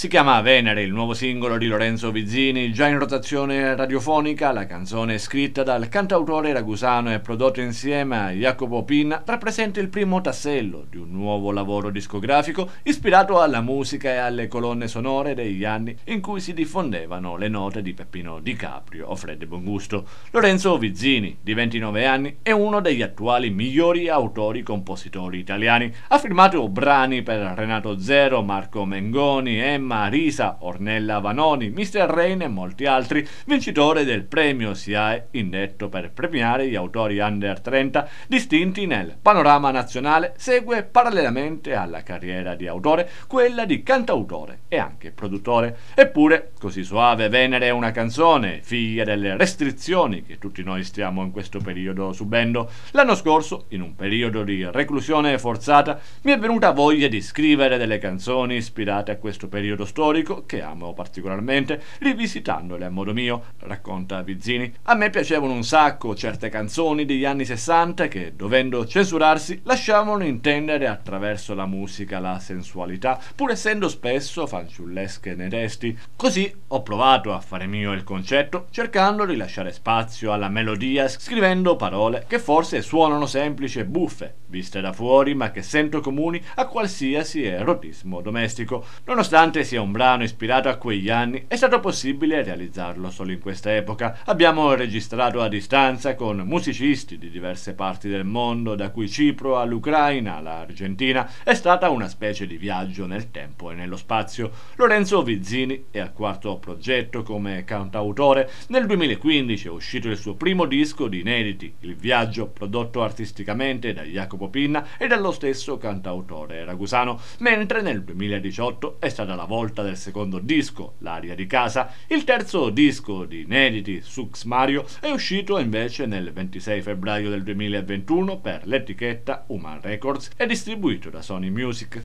Si chiama Venere, il nuovo singolo di Lorenzo Vizzini, già in rotazione radiofonica, la canzone scritta dal cantautore ragusano e prodotta insieme a Jacopo Pinna rappresenta il primo tassello di un nuovo lavoro discografico ispirato alla musica e alle colonne sonore degli anni in cui si diffondevano le note di Peppino Di Caprio o Fred Bongusto. Lorenzo Vizzini, di 29 anni, è uno degli attuali migliori autori-compositori italiani. Ha firmato brani per Renato Zero, Marco Mengoni, Emma Marisa, Ornella Vanoni, Mr. Rain e molti altri, vincitore del premio SIAE indetto per premiare gli autori under 30 distinti nel panorama nazionale, segue parallelamente alla carriera di autore quella di cantautore e anche produttore. Eppure, così suave Venere è una canzone, figlia delle restrizioni che tutti noi stiamo in questo periodo subendo. L'anno scorso, in un periodo di reclusione forzata, mi è venuta voglia di scrivere delle canzoni ispirate a questo periodo periodo storico che amo particolarmente, rivisitandole a modo mio, racconta Vizzini. A me piacevano un sacco certe canzoni degli anni 60 che, dovendo censurarsi, lasciavano intendere attraverso la musica la sensualità, pur essendo spesso fanciullesche nei testi. Così ho provato a fare mio il concetto, cercando di lasciare spazio alla melodia, scrivendo parole che forse suonano semplici e buffe, viste da fuori, ma che sento comuni a qualsiasi erotismo domestico. Nonostante nonostante sia un brano ispirato a quegli anni, è stato possibile realizzarlo solo in questa epoca. Abbiamo registrato a distanza con musicisti di diverse parti del mondo, da cui Cipro all'Ucraina, all'Argentina, è stata una specie di viaggio nel tempo e nello spazio. Lorenzo Vizzini è al quarto progetto come cantautore. Nel 2015 è uscito il suo primo disco di inediti, Il Viaggio, prodotto artisticamente da Jacopo Pinna e dallo stesso cantautore ragusano, mentre nel 2018 è stata la volta del secondo disco, L'aria di casa. Il terzo disco di inediti, Sux Mario, è uscito invece nel 26 febbraio del 2021 per l'etichetta Human Records e distribuito da Sony Music.